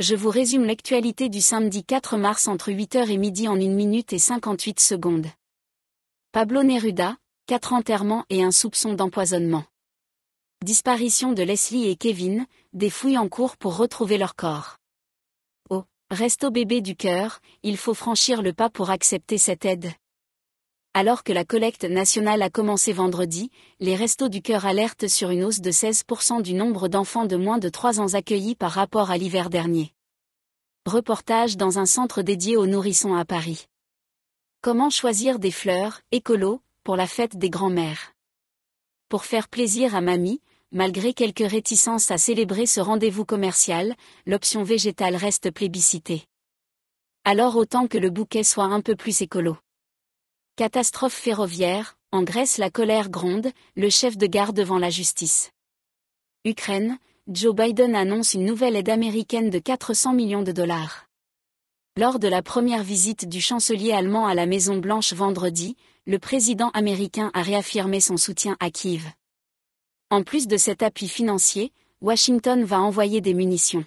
je vous résume l'actualité du samedi 4 mars entre 8h et midi en 1 minute et 58 secondes. Pablo Neruda, 4 enterrements et un soupçon d'empoisonnement. Disparition de Leslie et Kevin, des fouilles en cours pour retrouver leur corps. Oh, reste Au bébé du cœur, il faut franchir le pas pour accepter cette aide. Alors que la collecte nationale a commencé vendredi, les Restos du Cœur alertent sur une hausse de 16% du nombre d'enfants de moins de 3 ans accueillis par rapport à l'hiver dernier. Reportage dans un centre dédié aux nourrissons à Paris. Comment choisir des fleurs, écolo, pour la fête des grands-mères Pour faire plaisir à mamie, malgré quelques réticences à célébrer ce rendez-vous commercial, l'option végétale reste plébiscitée. Alors autant que le bouquet soit un peu plus écolo. Catastrophe ferroviaire, en Grèce la colère gronde, le chef de gare devant la justice. Ukraine, Joe Biden annonce une nouvelle aide américaine de 400 millions de dollars. Lors de la première visite du chancelier allemand à la Maison-Blanche vendredi, le président américain a réaffirmé son soutien à Kiev. En plus de cet appui financier, Washington va envoyer des munitions.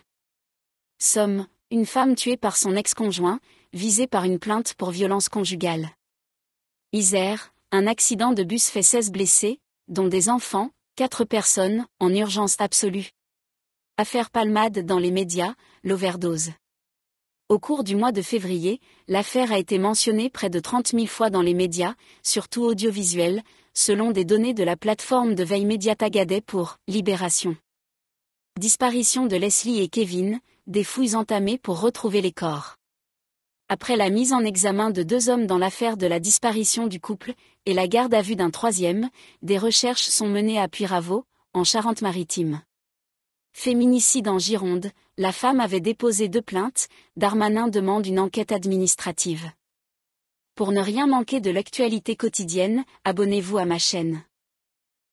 Somme, une femme tuée par son ex-conjoint, visée par une plainte pour violence conjugale. Isère, un accident de bus fait 16 blessés, dont des enfants, 4 personnes, en urgence absolue. Affaire Palmade dans les médias, l'overdose. Au cours du mois de février, l'affaire a été mentionnée près de 30 000 fois dans les médias, surtout audiovisuels, selon des données de la plateforme de veille média pour Libération. Disparition de Leslie et Kevin, des fouilles entamées pour retrouver les corps après la mise en examen de deux hommes dans l'affaire de la disparition du couple, et la garde à vue d'un troisième, des recherches sont menées à Puyraveau, en Charente-Maritime. Féminicide en Gironde, la femme avait déposé deux plaintes, Darmanin demande une enquête administrative. Pour ne rien manquer de l'actualité quotidienne, abonnez-vous à ma chaîne.